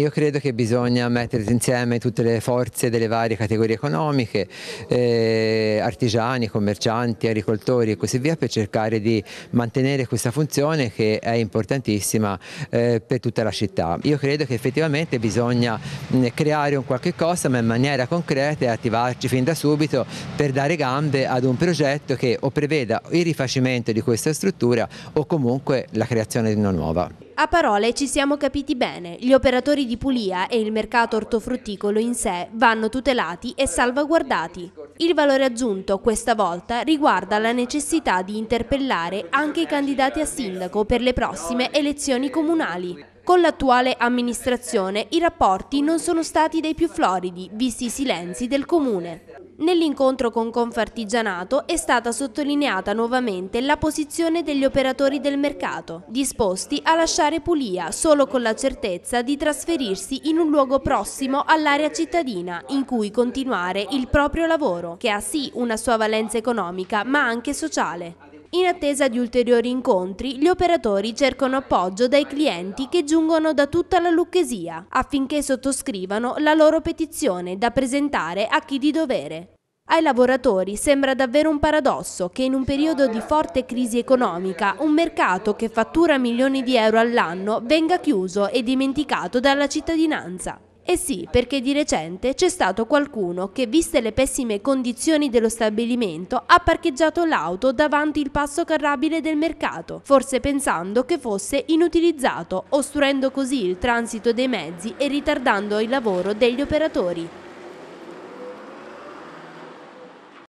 Io credo che bisogna mettere insieme tutte le forze delle varie categorie economiche, eh, artigiani, commercianti, agricoltori e così via per cercare di mantenere questa funzione che è importantissima eh, per tutta la città. Io credo che effettivamente bisogna mh, mm, creare un qualche cosa ma in maniera concreta e attivarci fin da subito per dare gambe ad un progetto che o preveda il rifacimento di questa struttura o comunque la creazione di una nuova. A parole ci siamo capiti bene, gli operatori di Pulia e il mercato ortofrutticolo in sé vanno tutelati e salvaguardati. Il valore aggiunto questa volta riguarda la necessità di interpellare anche i candidati a sindaco per le prossime elezioni comunali. Con l'attuale amministrazione i rapporti non sono stati dei più floridi, visti i silenzi del comune. Nell'incontro con Confartigianato è stata sottolineata nuovamente la posizione degli operatori del mercato, disposti a lasciare Pulia solo con la certezza di trasferirsi in un luogo prossimo all'area cittadina in cui continuare il proprio lavoro, che ha sì una sua valenza economica ma anche sociale. In attesa di ulteriori incontri, gli operatori cercano appoggio dai clienti che giungono da tutta la Lucchesia affinché sottoscrivano la loro petizione da presentare a chi di dovere. Ai lavoratori sembra davvero un paradosso che in un periodo di forte crisi economica un mercato che fattura milioni di euro all'anno venga chiuso e dimenticato dalla cittadinanza. E eh sì, perché di recente c'è stato qualcuno che, viste le pessime condizioni dello stabilimento, ha parcheggiato l'auto davanti il passo carrabile del mercato, forse pensando che fosse inutilizzato, ostruendo così il transito dei mezzi e ritardando il lavoro degli operatori.